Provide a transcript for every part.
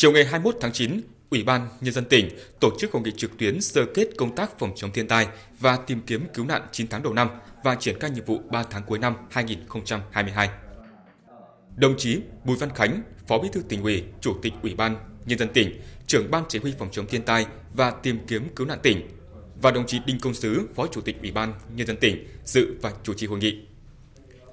Chiều ngày 21 tháng 9, Ủy ban Nhân dân tỉnh tổ chức hội nghị trực tuyến sơ kết công tác phòng chống thiên tai và tìm kiếm cứu nạn 9 tháng đầu năm và triển khai nhiệm vụ 3 tháng cuối năm 2022. Đồng chí Bùi Văn Khánh, Phó Bí thư tỉnh ủy, Chủ tịch Ủy ban Nhân dân tỉnh, trưởng Ban Chỉ huy phòng chống thiên tai và tìm kiếm cứu nạn tỉnh và đồng chí Đinh Công Sứ, Phó Chủ tịch Ủy ban Nhân dân tỉnh dự và chủ trì hội nghị.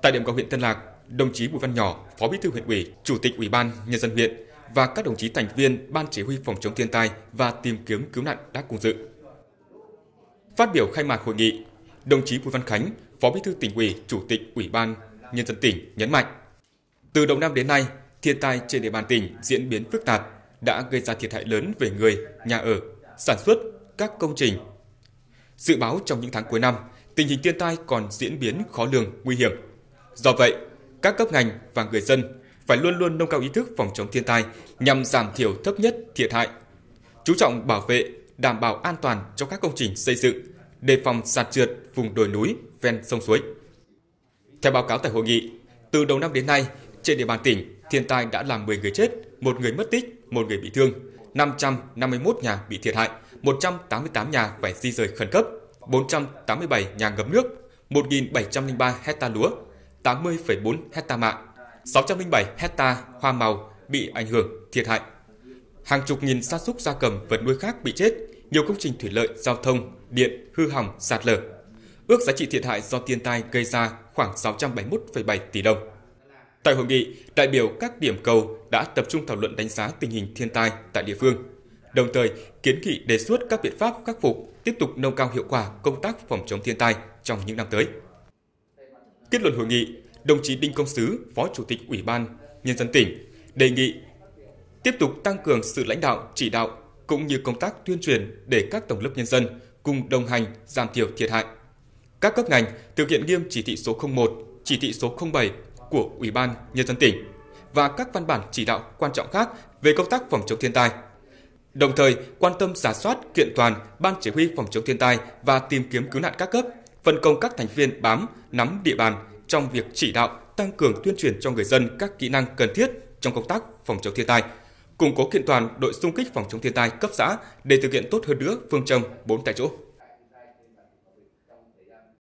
Tại điểm cầu huyện Tân Lạc, đồng chí Bùi Văn Nhỏ, Phó Bí thư huyện ủy, Chủ tịch Ủy ban Nhân dân huyện và các đồng chí thành viên Ban Chỉ huy Phòng chống thiên tai và tìm kiếm cứu nạn đã cùng dự. Phát biểu khai mạc hội nghị, đồng chí Bùi Văn Khánh, Phó Bí thư tỉnh ủy, Chủ tịch Ủy ban Nhân dân tỉnh nhấn mạnh, từ đầu năm đến nay, thiên tai trên địa bàn tỉnh diễn biến phức tạp, đã gây ra thiệt hại lớn về người, nhà ở, sản xuất, các công trình. Dự báo trong những tháng cuối năm, tình hình thiên tai còn diễn biến khó lường, nguy hiểm. Do vậy, các cấp ngành và người dân phải luôn luôn nâng cao ý thức phòng chống thiên tai nhằm giảm thiểu thấp nhất thiệt hại. Chú trọng bảo vệ, đảm bảo an toàn cho các công trình xây dựng, đề phòng sạt trượt vùng đồi núi, ven sông suối. Theo báo cáo tại hội nghị, từ đầu năm đến nay, trên địa bàn tỉnh, thiên tai đã làm 10 người chết, một người mất tích, một người bị thương, 551 nhà bị thiệt hại, 188 nhà phải di rời khẩn cấp, 487 nhà ngập nước, 1.703 hecta lúa, 80,4 hecta mạ, 607 hecta hoa màu bị ảnh hưởng, thiệt hại. Hàng chục nghìn gia súc gia cầm vật nuôi khác bị chết, nhiều công trình thủy lợi, giao thông, điện hư hỏng, sạt lở. Ước giá trị thiệt hại do thiên tai gây ra khoảng 671,7 tỷ đồng. Tại hội nghị, đại biểu các điểm cầu đã tập trung thảo luận đánh giá tình hình thiên tai tại địa phương, đồng thời kiến nghị đề xuất các biện pháp khắc phục, tiếp tục nâng cao hiệu quả công tác phòng chống thiên tai trong những năm tới. Kết luận hội nghị, đồng chí Đinh Công Sứ, Phó Chủ tịch Ủy ban Nhân dân tỉnh, đề nghị tiếp tục tăng cường sự lãnh đạo, chỉ đạo cũng như công tác tuyên truyền để các tầng lớp nhân dân cùng đồng hành giảm thiểu thiệt hại. Các cấp ngành thực hiện nghiêm chỉ thị số 01, chỉ thị số 07 của Ủy ban Nhân dân tỉnh và các văn bản chỉ đạo quan trọng khác về công tác phòng chống thiên tai. Đồng thời, quan tâm giả soát kiện toàn Ban Chỉ huy phòng chống thiên tai và tìm kiếm cứu nạn các cấp, phân công các thành viên bám, nắm địa bàn, trong việc chỉ đạo, tăng cường tuyên truyền cho người dân các kỹ năng cần thiết trong công tác phòng chống thiên tai, củng cố kiện toàn đội xung kích phòng chống thiên tai cấp xã để thực hiện tốt hơn nữa phương châm bốn tại chỗ.